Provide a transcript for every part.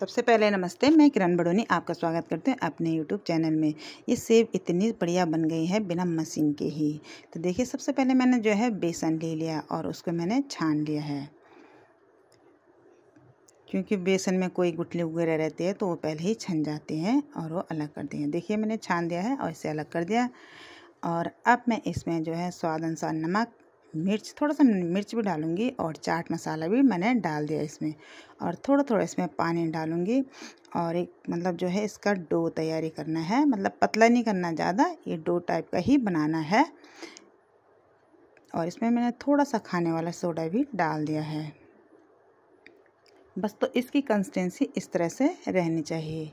सबसे पहले नमस्ते मैं किरण बड़ोनी आपका स्वागत करते हैं अपने यूट्यूब चैनल में ये सेब इतनी बढ़िया बन गई है बिना मशीन के ही तो देखिए सबसे पहले मैंने जो है बेसन ले लिया और उसको मैंने छान लिया है क्योंकि बेसन में कोई गुठली वगैरह रहती है तो वो पहले ही छन जाते हैं और वो अलग कर दिए देखिए मैंने छान दिया है और इसे अलग कर दिया और अब मैं इसमें जो है स्वाद अनुसार नमक मिर्च थोड़ा सा मिर्च भी डालूंगी और चाट मसाला भी मैंने डाल दिया इसमें और थोड़ा थोड़ा इसमें पानी डालूँगी और एक मतलब जो है इसका डो तैयारी करना है मतलब पतला नहीं करना ज़्यादा ये डो टाइप का ही बनाना है और इसमें मैंने थोड़ा सा खाने वाला सोडा भी डाल दिया है बस तो इसकी कंसिस्टेंसी इस तरह से रहनी चाहिए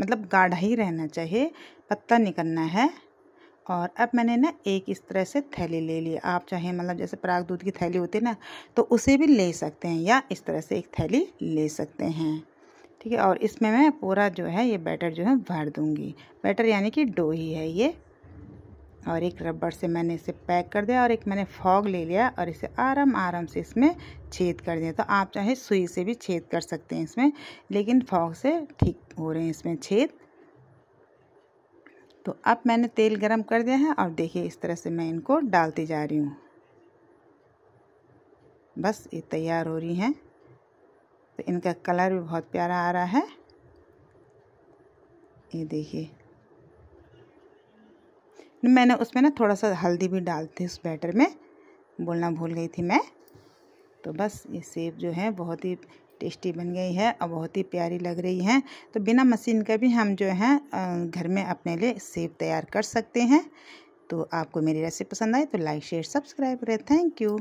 मतलब गाढ़ा ही रहना चाहिए पत्ता नहीं करना है और अब मैंने ना एक इस तरह से थैली ले ली आप चाहे मतलब जैसे प्राग दूध की थैली होती है ना तो उसे भी ले सकते हैं या इस तरह से एक थैली ले सकते हैं ठीक है और इसमें मैं पूरा जो है ये बैटर जो है भर दूँगी बैटर यानी कि डो ही है ये और एक रबड़ से मैंने इसे पैक कर दिया और एक मैंने फॉग ले लिया और इसे आराम आराम से इसमें छेद कर दिया तो आप चाहे सुई से भी छेद कर सकते हैं इसमें लेकिन फॉग से ठीक हो रहे हैं इसमें छेद तो अब मैंने तेल गरम कर दिया है और देखिए इस तरह से मैं इनको डालती जा रही हूँ बस ये तैयार हो रही हैं तो इनका कलर भी बहुत प्यारा आ रहा है ये देखिए मैंने उसमें ना थोड़ा सा हल्दी भी डालती उस बैटर में बोलना भूल गई थी मैं तो बस ये सेब जो है बहुत ही टेस्टी बन गई है और बहुत ही प्यारी लग रही है तो बिना मशीन का भी हम जो है घर में अपने लिए सेब तैयार कर सकते हैं तो आपको मेरी रेसिपी पसंद आए तो लाइक शेयर सब्सक्राइब करें थैंक यू